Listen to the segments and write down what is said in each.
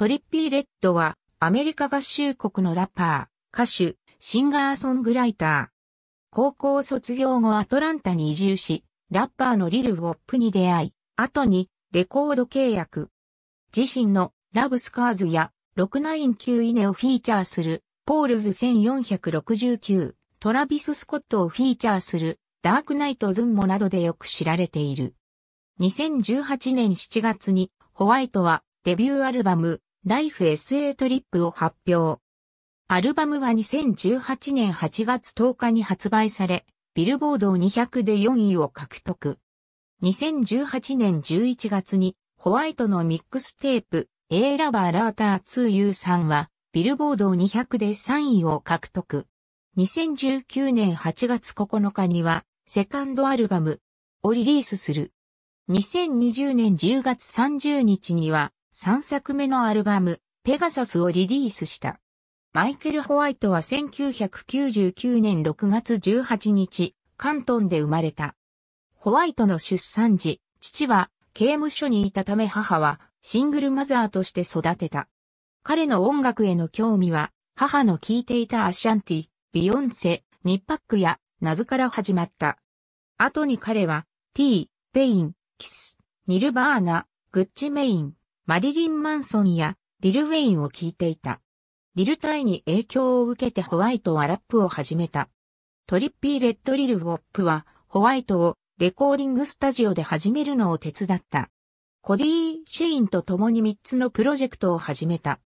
トリッピー・レッドは、アメリカ合衆国のラッパー、歌手、シンガーソングライター。高校卒業後アトランタに移住し、ラッパーのリル・ウォップに出会い、後にレコード契約。自身のラブスカーズや699イネをフィーチャーするポールズ1469、トラビス・スコットをフィーチャーするダークナイト・ズンモなどでよく知られている。2018年7月にホワイトはデビューアルバム Life SA トリップを発表。アルバムは2018年8月10日に発売され、ビルボード200で4位を獲得。2018年11月にホワイトのミックステープ A ラバーラーター 2U3 はビルボード200で3位を獲得。2019年8月9日にはセカンドアルバムをリリースする。2020年10月30日には3作目のアルバム、ペガサスをリリースした。マイケル・ホワイトは1999年6月18日、関東で生まれた。ホワイトの出産時、父は刑務所にいたため母はシングルマザーとして育てた。彼の音楽への興味は、母の聴いていたアシャンティ、ビヨンセ、ニッパックや、ナズから始まった。後に彼は、テー、ペイン、キス、ニルバーナ、グッチメイン、マリリン・マンソンやリル・ウェインを聴いていた。リル・タイに影響を受けてホワイトはラップを始めた。トリッピー・レッド・リル・ウォップはホワイトをレコーディングスタジオで始めるのを手伝った。コディー・シェインと共に3つのプロジェクトを始めた。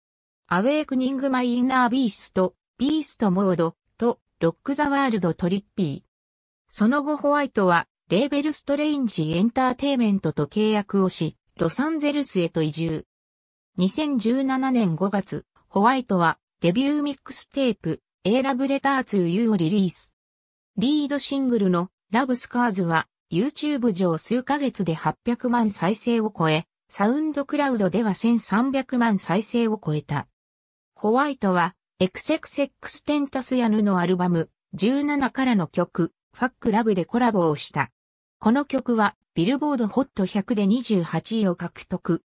アウェークニング・マイ・インナー・ビースト、ビースト・モードとロック・ザ・ワールド・トリッピー。その後ホワイトはレーベル・ストレインジ・エンターテイメントと契約をし、ロサンゼルスへと移住。2017年5月、ホワイトはデビューミックステープ、A Love Letter to You をリリース。リードシングルの Love Scars は YouTube 上数ヶ月で800万再生を超え、サウンドクラウドでは1300万再生を超えた。ホワイトは、エクセクセックステンタスヤヌのアルバム、17からの曲、ファックラブでコラボをした。この曲はビルボードホット100で28位を獲得。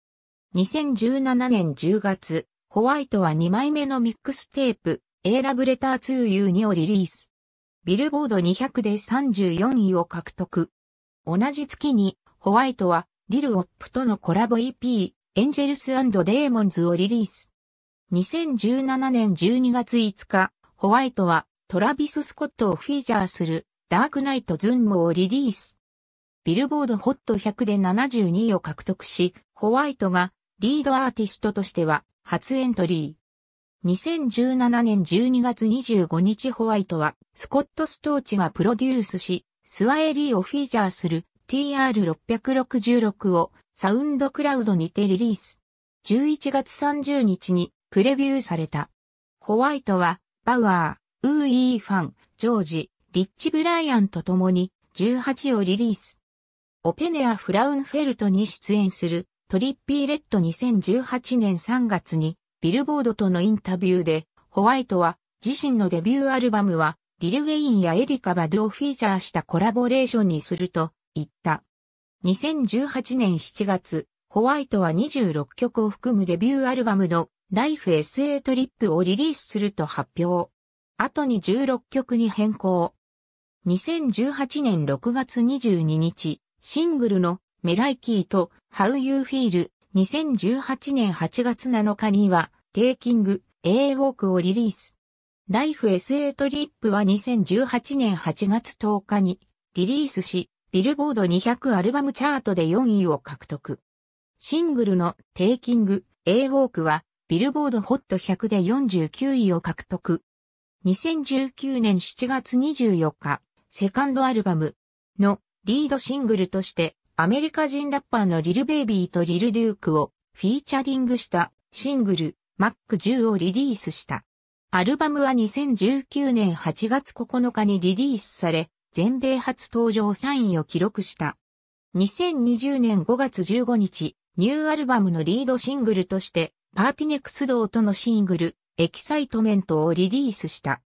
2017年10月、ホワイトは2枚目のミックステープ、A ラブレター 2U2 をリリース。ビルボード200で34位を獲得。同じ月に、ホワイトは、リル・オップとのコラボ EP、エンジェルスデーモンズをリリース。2017年12月5日、ホワイトは、トラビス・スコットをフィーチャーする、ダークナイト・ズンモをリリース。ビルボードホット100で72位を獲得し、ホワイトがリードアーティストとしては初エントリー。2017年12月25日ホワイトはスコット・ストーチがプロデュースし、スワエリーをフィーチャーする TR666 をサウンドクラウドにてリリース。11月30日にプレビューされた。ホワイトはバウアー、ウーイーファン、ジョージ、リッチ・ブライアンと共に18をリリース。オペネア・フラウンフェルトに出演するトリッピーレッド2018年3月にビルボードとのインタビューでホワイトは自身のデビューアルバムはリル・ウェインやエリカ・バドをフィーチャーしたコラボレーションにすると言った。2018年7月、ホワイトは26曲を含むデビューアルバムのライフ e SA トリップをリリースすると発表。後に16曲に変更。2018年6月22日、シングルのメライキーと How You Feel 2018年8月7日には Taking A Walk をリリース。Life SA トリップは2018年8月10日にリリースし、ビルボード200アルバムチャートで4位を獲得。シングルの Taking A Walk はビルボードホット100で49位を獲得。2019年7月24日、セカンドアルバムのリードシングルとしてアメリカ人ラッパーのリルベイビーとリルデュークをフィーチャリングしたシングルマック1 0をリリースした。アルバムは2019年8月9日にリリースされ、全米初登場3位を記録した。2020年5月15日、ニューアルバムのリードシングルとして、パーティネクスドーとのシングル、エキサイトメントをリリースした。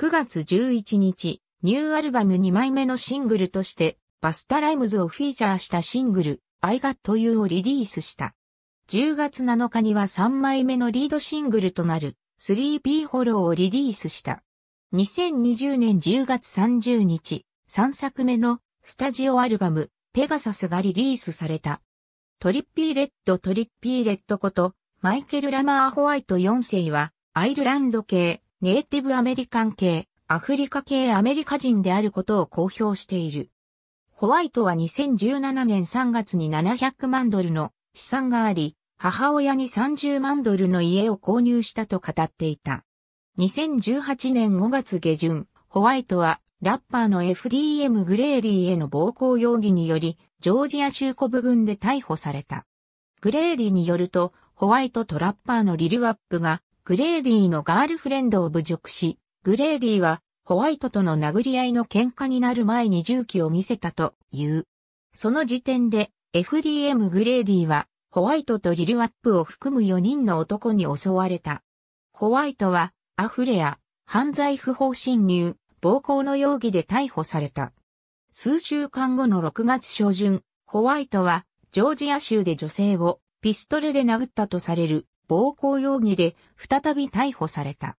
9月11日、ニューアルバム2枚目のシングルとして、バスタ・ライムズをフィーチャーしたシングル、I Got You をリリースした。10月7日には3枚目のリードシングルとなる 3P l ローをリリースした。2020年10月30日、3作目のスタジオアルバムペガサスがリリースされた。トリッピーレッドトリッピーレッドことマイケル・ラマー・ホワイト4世はアイルランド系、ネイティブアメリカン系、アフリカ系アメリカ人であることを公表している。ホワイトは2017年3月に700万ドルの資産があり、母親に30万ドルの家を購入したと語っていた。2018年5月下旬、ホワイトはラッパーの FDM グレーリーへの暴行容疑により、ジョージア州コブ軍で逮捕された。グレーリーによると、ホワイトとラッパーのリルワップが、グレーディーのガールフレンドを侮辱し、グレーディーはホワイトとの殴り合いの喧嘩になる前に銃器を見せたという。その時点で FDM グレーディはホワイトとリルアップを含む4人の男に襲われた。ホワイトはアフレア、犯罪不法侵入、暴行の容疑で逮捕された。数週間後の6月初旬、ホワイトはジョージア州で女性をピストルで殴ったとされる暴行容疑で再び逮捕された。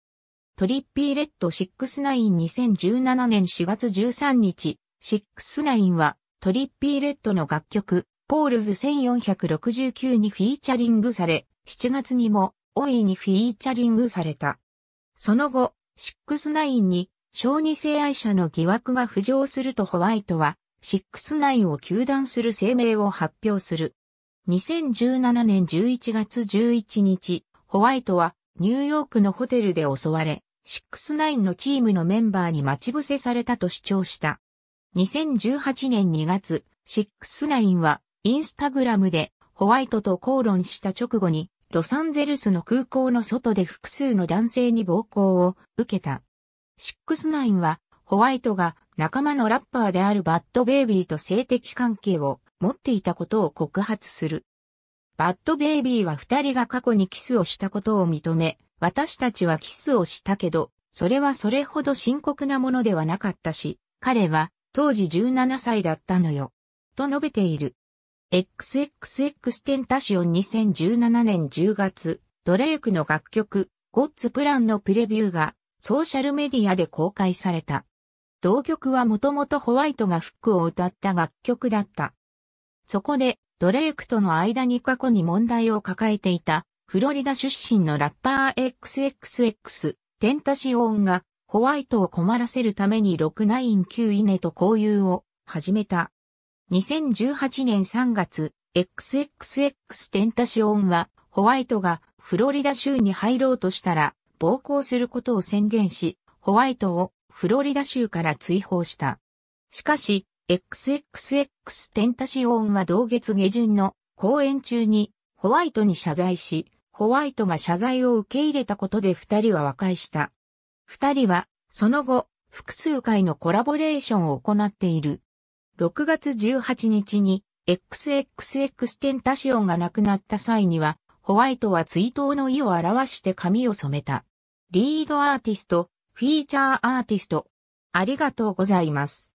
トリッピーレッド692017年4月13日、69はトリッピーレッドの楽曲、ポールズ1469にフィーチャリングされ、7月にも、オイにフィーチャリングされた。その後、69に、小児性愛者の疑惑が浮上するとホワイトは、69を休断する声明を発表する。2017年11月11日、ホワイトはニューヨークのホテルで襲われ、69のチームのメンバーに待ち伏せされたと主張した。2018年2月、69はインスタグラムでホワイトと口論した直後にロサンゼルスの空港の外で複数の男性に暴行を受けた。69はホワイトが仲間のラッパーであるバッドベイビーと性的関係を持っていたことを告発する。バッドベイビーは二人が過去にキスをしたことを認め、私たちはキスをしたけど、それはそれほど深刻なものではなかったし、彼は当時17歳だったのよ。と述べている。XXX テンタシオン2017年10月、ドレイクの楽曲、ゴッツプランのプレビューがソーシャルメディアで公開された。同曲はもともとホワイトがフックを歌った楽曲だった。そこでドレイクとの間に過去に問題を抱えていた、フロリダ出身のラッパー XXX、テンタシオンが、ホワイトを困らせるために699イネと交友を始めた。2018年3月、XXX テンタシオンは、ホワイトがフロリダ州に入ろうとしたら、暴行することを宣言し、ホワイトをフロリダ州から追放した。しかし、XXX テンタシオンは同月下旬の公演中にホワイトに謝罪し、ホワイトが謝罪を受け入れたことで二人は和解した。二人は、その後、複数回のコラボレーションを行っている。6月18日に XXX テンタシオンが亡くなった際には、ホワイトは追悼の意を表して髪を染めた。リードアーティスト、フィーチャーアーティスト、ありがとうございます。